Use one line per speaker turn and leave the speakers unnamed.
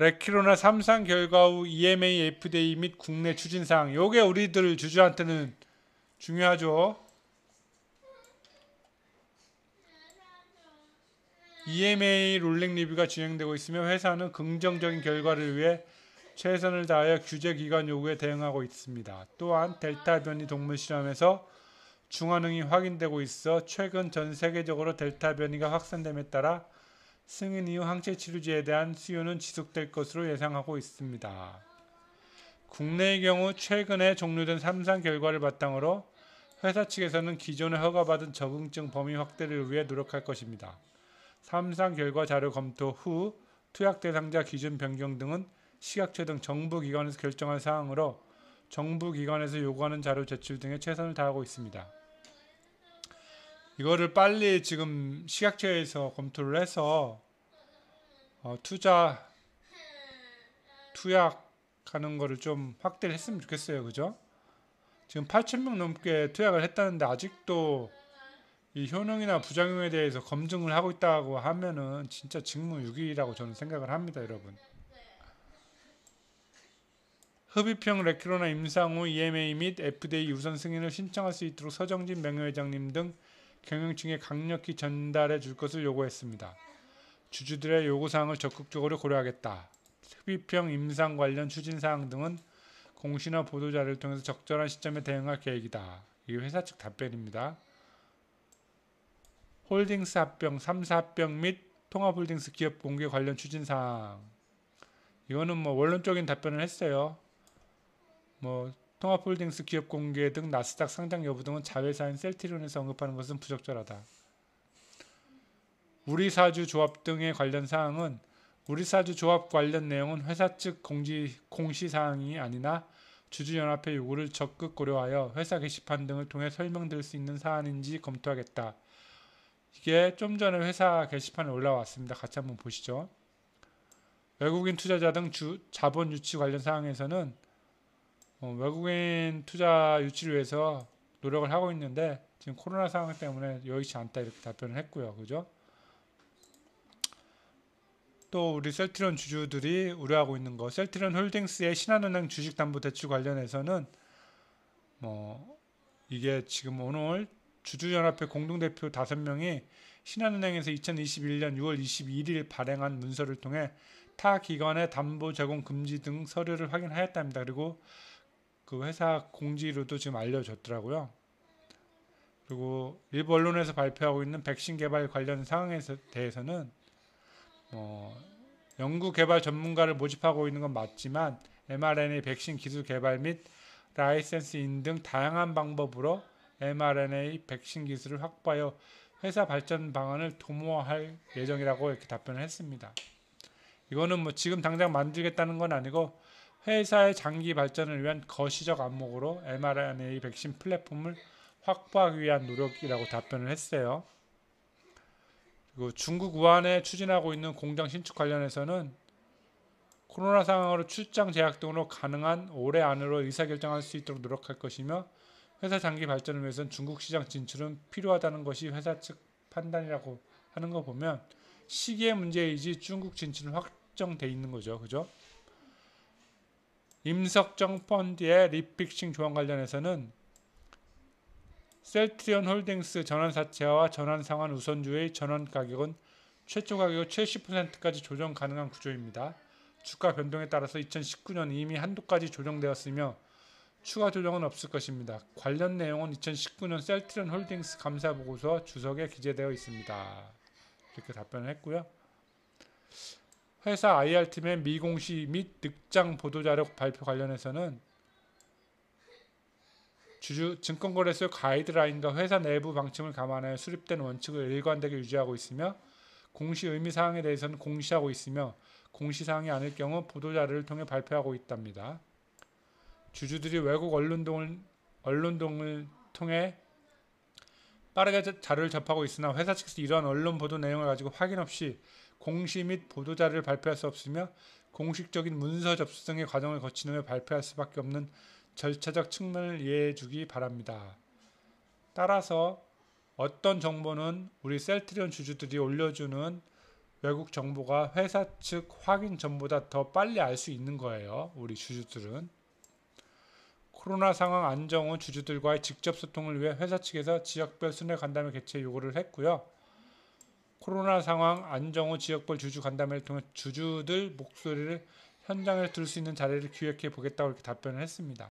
레키로나 3상 결과 후 EMA FDA 및 국내 추진 사항. 요게 우리들 주주한테는 중요하죠. EMA 롤링 리뷰가 진행되고 있으며 회사는 긍정적인 결과를 위해 최선을 다하여 규제 기관 요구에 대응하고 있습니다. 또한 델타 변이 동물 실험에서 중화능이 확인되고 있어 최근 전 세계적으로 델타 변이가 확산됨에 따라 승인 이후 항체 치료제에 대한 수요는 지속될 것으로 예상하고 있습니다. 국내의 경우 최근에 종료된 삼상 결과를 바탕으로 회사 측에서는 기존에 허가받은 적응증 범위 확대를 위해 노력할 것입니다. 삼상 결과 자료 검토 후 투약 대상자 기준 변경 등은 식약처 등 정부기관에서 결정할 사항으로 정부기관에서 요구하는 자료 제출 등에 최선을 다하고 있습니다. 이거를 빨리 지금 시각처에서 검토를 해서 어, 투자 투약하는 거를 좀 확대를 했으면 좋겠어요. 그죠? 지금 8,000명 넘게 투약을 했다는데 아직도 이 효능이나 부작용에 대해서 검증을 하고 있다고 하면은 진짜 직무유기라고 저는 생각을 합니다, 여러분. 흡입형 레큐로나 임상후 EMA 및 FDA 우선 승인을 신청할 수 있도록 서정진 명예회장님 등 경영층에 강력히 전달해 줄 것을 요구했습니다. 주주들의 요구사항을 적극적으로 고려하겠다. 흡입형 임상 관련 추진사항 등은 공신화 보도자를 통해서 적절한 시점에 대응할 계획이다. 이 회사 측 답변입니다. 홀딩스 합병, 3사 합병 및 통합홀딩스 기업 공개 관련 추진사항 이거는 뭐 원론적인 답변을 했어요. 뭐 통합홀딩스 기업 공개 등 나스닥 상장 여부 등은 자회사인 셀트리온에서 언급하는 것은 부적절하다. 우리 사주 조합 등의 관련 사항은 우리 사주 조합 관련 내용은 회사 측 공지 공시 사항이 아니나 주주연합회 요구를 적극 고려하여 회사 게시판 등을 통해 설명될수 있는 사안인지 검토하겠다. 이게 좀 전에 회사 게시판에 올라왔습니다. 같이 한번 보시죠. 외국인 투자자 등 주, 자본 유치 관련 사항에서는 어, 외국인 투자 유치를 위해서 노력을 하고 있는데 지금 코로나 상황 때문에 여의치 않다 이렇게 답변을 했고요. 그죠? 또 우리 셀트리온 주주들이 우려하고 있는 거 셀트리온 홀딩스의 신한은행 주식담보대출 관련해서는 뭐 이게 지금 오늘 주주연합회 공동대표 다섯 명이 신한은행에서 2021년 6월 21일 발행한 문서를 통해 타 기관의 담보 제공 금지 등 서류를 확인하였답니다. 그리고 그 회사 공지로도 지금 알려졌더라고요. 그리고 일부 언론에서 발표하고 있는 백신 개발 관련 상황에 대해서는 어, 연구 개발 전문가를 모집하고 있는 건 맞지만 mRNA 백신 기술 개발 및 라이센스 인 등 다양한 방법으로 mRNA 백신 기술을 확보하여 회사 발전 방안을 도모할 예정이라고 이렇게 답변을 했습니다. 이거는 뭐 지금 당장 만들겠다는 건 아니고 회사의 장기 발전을 위한 거시적 안목으로 mRNA 백신 플랫폼을 확보하기 위한 노력이라고 답변을 했어요. 그리고 중국 우한에 추진하고 있는 공장 신축 관련해서는 코로나 상황으로 출장 제약 등으로 가능한 올해 안으로 의사결정할 수 있도록 노력할 것이며 회사 장기 발전을 위해선 중국 시장 진출은 필요하다는 것이 회사 측 판단이라고 하는 거 보면 시기의 문제이지 중국 진출은 확정돼 있는 거죠. 그죠? 임석정 펀드의 리픽싱 조항 관련해서는 셀트리온 홀딩스 전환사채와 전환상환 우선주의 전환가격은 최초 가격 의 70%까지 조정 가능한 구조입니다. 주가 변동에 따라서 2019년 이미 한도까지 조정되었으며 추가 조정은 없을 것입니다. 관련 내용은 2019년 셀트리온 홀딩스 감사보고서 주석에 기재되어 있습니다. 이렇게 답변을 했고요. 회사 IR팀의 미공시 및 늑장 보도자료 발표 관련해서는 주주 증권거래소 가이드라인과 회사 내부 방침을 감안하여 수립된 원칙을 일관되게 유지하고 있으며 공시 의미 사항에 대해서는 공시하고 있으며 공시 사항이 아닐 경우 보도자료를 통해 발표하고 있답니다. 주주들이 외국 언론동을 언론동을 통해 빠르게 자료를 접하고 있으나 회사 측에서 이러한 언론 보도 내용을 가지고 확인 없이 공시 및 보도자를 발표할 수 없으며 공식적인 문서 접수 등의 과정을 거친 후에 발표할 수밖에 없는 절차적 측면을 이해해 주기 바랍니다. 따라서 어떤 정보는 우리 셀트리온 주주들이 올려주는 외국 정보가 회사 측 확인 전보다 더 빨리 알 수 있는 거예요. 우리 주주들은. 코로나 상황 안정 후 주주들과의 직접 소통을 위해 회사 측에서 지역별 순회 간담회 개최 요구를 했고요. 코로나 상황 안정호 지역별 주주 간담회를 통해 주주들 목소리를 현장에서 들을 수 있는 자리를 기획해 보겠다고 이렇게 답변을 했습니다.